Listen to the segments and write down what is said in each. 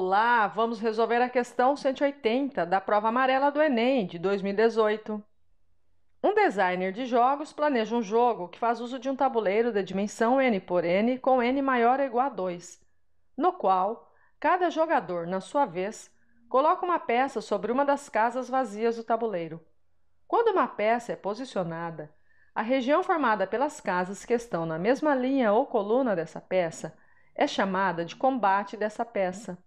Olá, vamos resolver a questão 180 da prova amarela do Enem de 2018. Um designer de jogos planeja um jogo que faz uso de um tabuleiro da dimensão n por n com n maior ou igual a 2, no qual cada jogador, na sua vez, coloca uma peça sobre uma das casas vazias do tabuleiro. Quando uma peça é posicionada, a região formada pelas casas que estão na mesma linha ou coluna dessa peça é chamada de combate dessa peça.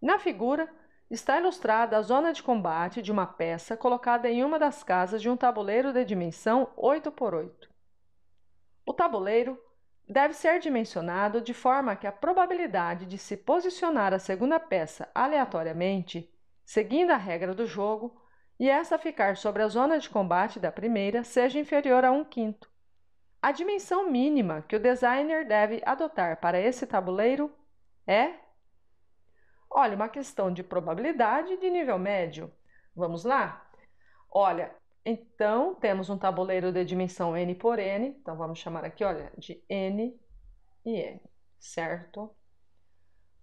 Na figura, está ilustrada a zona de combate de uma peça colocada em uma das casas de um tabuleiro de dimensão 8 por 8. O tabuleiro deve ser dimensionado de forma que a probabilidade de se posicionar a segunda peça aleatoriamente, seguindo a regra do jogo, e essa ficar sobre a zona de combate da primeira seja inferior a um quinto. A dimensão mínima que o designer deve adotar para esse tabuleiro é Olha, uma questão de probabilidade de nível médio. Vamos lá? Olha, então temos um tabuleiro de dimensão n por n, então vamos chamar aqui, olha, de n e n, certo?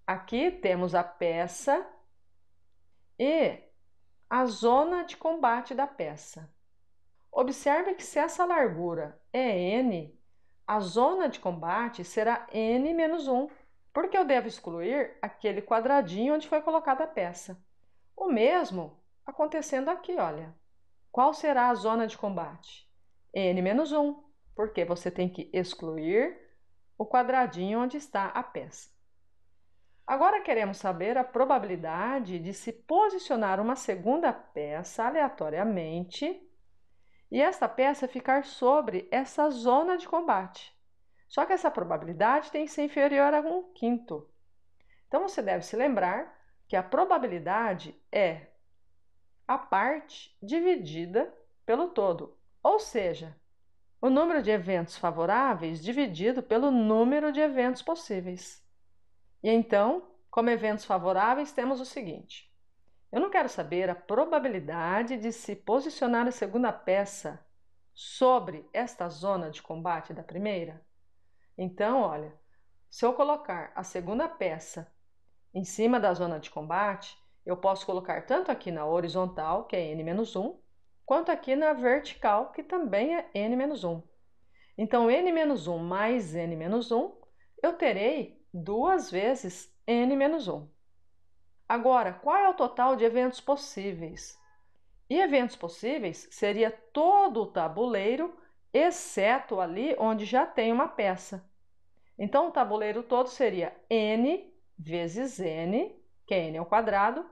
Aqui temos a peça e a zona de combate da peça. Observe que se essa largura é n, a zona de combate será n menos 1 porque eu devo excluir aquele quadradinho onde foi colocada a peça. O mesmo acontecendo aqui, olha. Qual será a zona de combate? N-1, porque você tem que excluir o quadradinho onde está a peça. Agora queremos saber a probabilidade de se posicionar uma segunda peça aleatoriamente e esta peça ficar sobre essa zona de combate. Só que essa probabilidade tem que ser inferior a um quinto. Então você deve se lembrar que a probabilidade é a parte dividida pelo todo, ou seja, o número de eventos favoráveis dividido pelo número de eventos possíveis. E então, como eventos favoráveis, temos o seguinte: eu não quero saber a probabilidade de se posicionar a segunda peça sobre esta zona de combate da primeira. Então, olha, se eu colocar a segunda peça em cima da zona de combate, eu posso colocar tanto aqui na horizontal, que é N-1, quanto aqui na vertical, que também é N-1. Então, N-1 mais N-1, eu terei duas vezes N-1. Agora, qual é o total de eventos possíveis? E eventos possíveis seria todo o tabuleiro exceto ali onde já tem uma peça. Então, o tabuleiro todo seria n vezes n, que é n ao quadrado,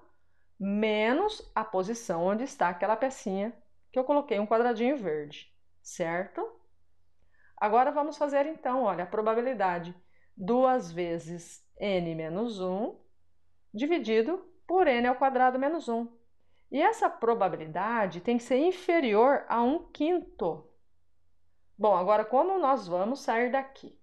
menos a posição onde está aquela pecinha que eu coloquei um quadradinho verde, certo? Agora vamos fazer então, olha, a probabilidade 2 vezes n menos 1 dividido por n ao quadrado menos 1. E essa probabilidade tem que ser inferior a 1 quinto. Bom, agora como nós vamos sair daqui?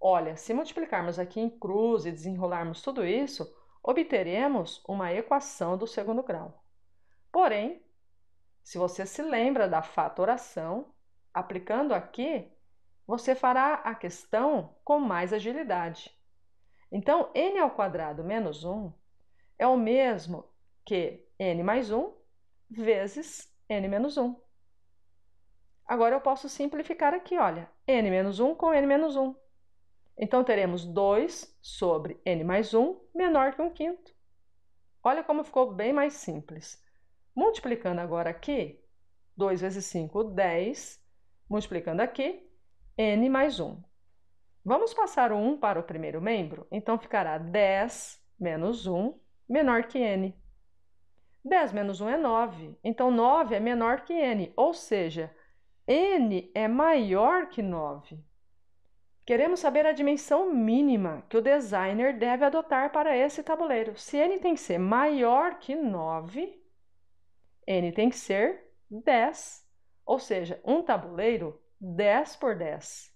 Olha, se multiplicarmos aqui em cruz e desenrolarmos tudo isso, obteremos uma equação do segundo grau. Porém, se você se lembra da fatoração, aplicando aqui, você fará a questão com mais agilidade. Então, n ao quadrado menos 1 é o mesmo que n mais 1 vezes n menos 1. Agora eu posso simplificar aqui, olha, n menos 1 com n menos 1. Então teremos 2 sobre n mais 1 menor que 1 quinto. Olha como ficou bem mais simples. Multiplicando agora aqui, 2 vezes 5, 10. Multiplicando aqui, n mais 1. Vamos passar o 1 para o primeiro membro? Então ficará 10 menos 1 menor que n. 10 menos 1 é 9, então 9 é menor que n, ou seja, n é maior que 9. Queremos saber a dimensão mínima que o designer deve adotar para esse tabuleiro. Se n tem que ser maior que 9, n tem que ser 10, ou seja, um tabuleiro 10 por 10,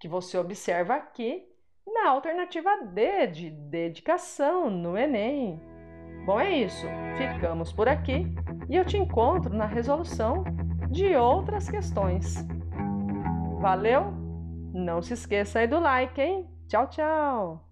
que você observa aqui na alternativa D de dedicação no Enem. Bom, é isso. Ficamos por aqui e eu te encontro na resolução de outras questões. Valeu? Não se esqueça aí do like, hein? Tchau, tchau!